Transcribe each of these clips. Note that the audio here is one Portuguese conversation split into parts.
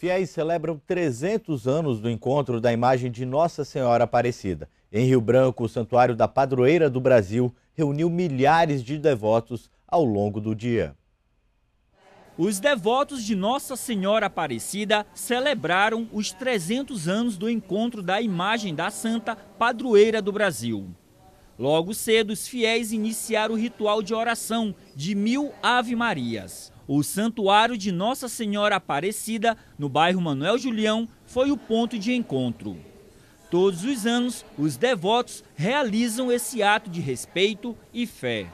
Fiéis celebram 300 anos do encontro da imagem de Nossa Senhora Aparecida. Em Rio Branco, o Santuário da Padroeira do Brasil reuniu milhares de devotos ao longo do dia. Os devotos de Nossa Senhora Aparecida celebraram os 300 anos do encontro da imagem da Santa Padroeira do Brasil. Logo cedo, os fiéis iniciaram o ritual de oração de mil Ave-Marias. O Santuário de Nossa Senhora Aparecida, no bairro Manuel Julião, foi o ponto de encontro. Todos os anos, os devotos realizam esse ato de respeito e fé.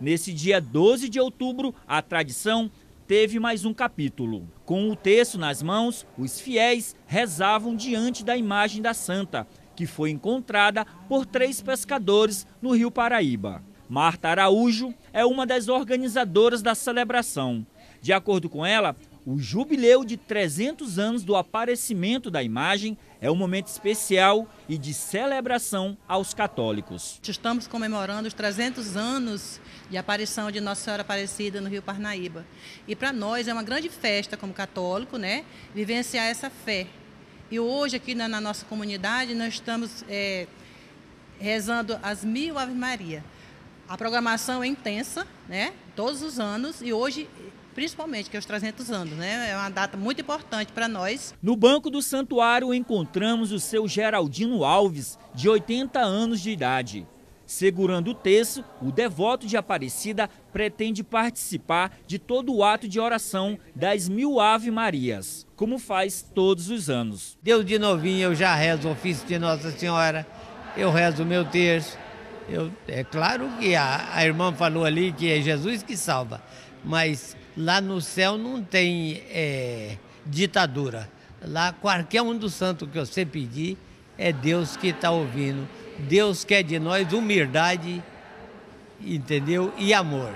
Nesse dia 12 de outubro, a tradição teve mais um capítulo. Com o texto nas mãos, os fiéis rezavam diante da imagem da santa, que foi encontrada por três pescadores no Rio Paraíba. Marta Araújo é uma das organizadoras da celebração. De acordo com ela, o jubileu de 300 anos do aparecimento da imagem é um momento especial e de celebração aos católicos. Estamos comemorando os 300 anos de aparição de Nossa Senhora Aparecida no Rio Parnaíba. E para nós é uma grande festa como católico, né? Vivenciar essa fé. E hoje aqui na, nossa comunidade nós estamos é, rezando as mil Ave Maria a programação é intensa, né? Todos os anos e hoje principalmente que é os 300 anos, né? É uma data muito importante para nós. No banco do santuário encontramos o seu Geraldino Alves, de 80 anos de idade. Segurando o terço, o devoto de Aparecida pretende participar de todo o ato de oração das mil Ave Marias, como faz todos os anos. Deus de novinho eu já rezo o ofício de Nossa Senhora, eu rezo o meu terço, eu, é claro que a, a irmã falou ali que é Jesus que salva, mas lá no céu não tem é, ditadura. Lá qualquer um do santo que você pedir é Deus que está ouvindo. Deus quer de nós humildade, entendeu? E amor.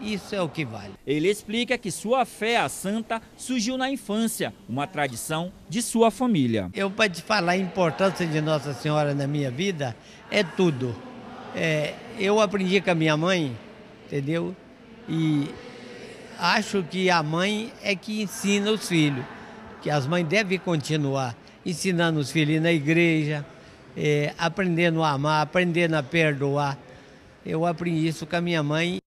Isso é o que vale. Ele explica que sua fé à santa surgiu na infância, uma tradição de sua família. Eu, para te falar a importância de Nossa Senhora na minha vida, é tudo é, eu aprendi com a minha mãe, entendeu? E acho que a mãe é que ensina os filhos, que as mães devem continuar ensinando os filhos na igreja, é, aprendendo a amar, aprendendo a perdoar. Eu aprendi isso com a minha mãe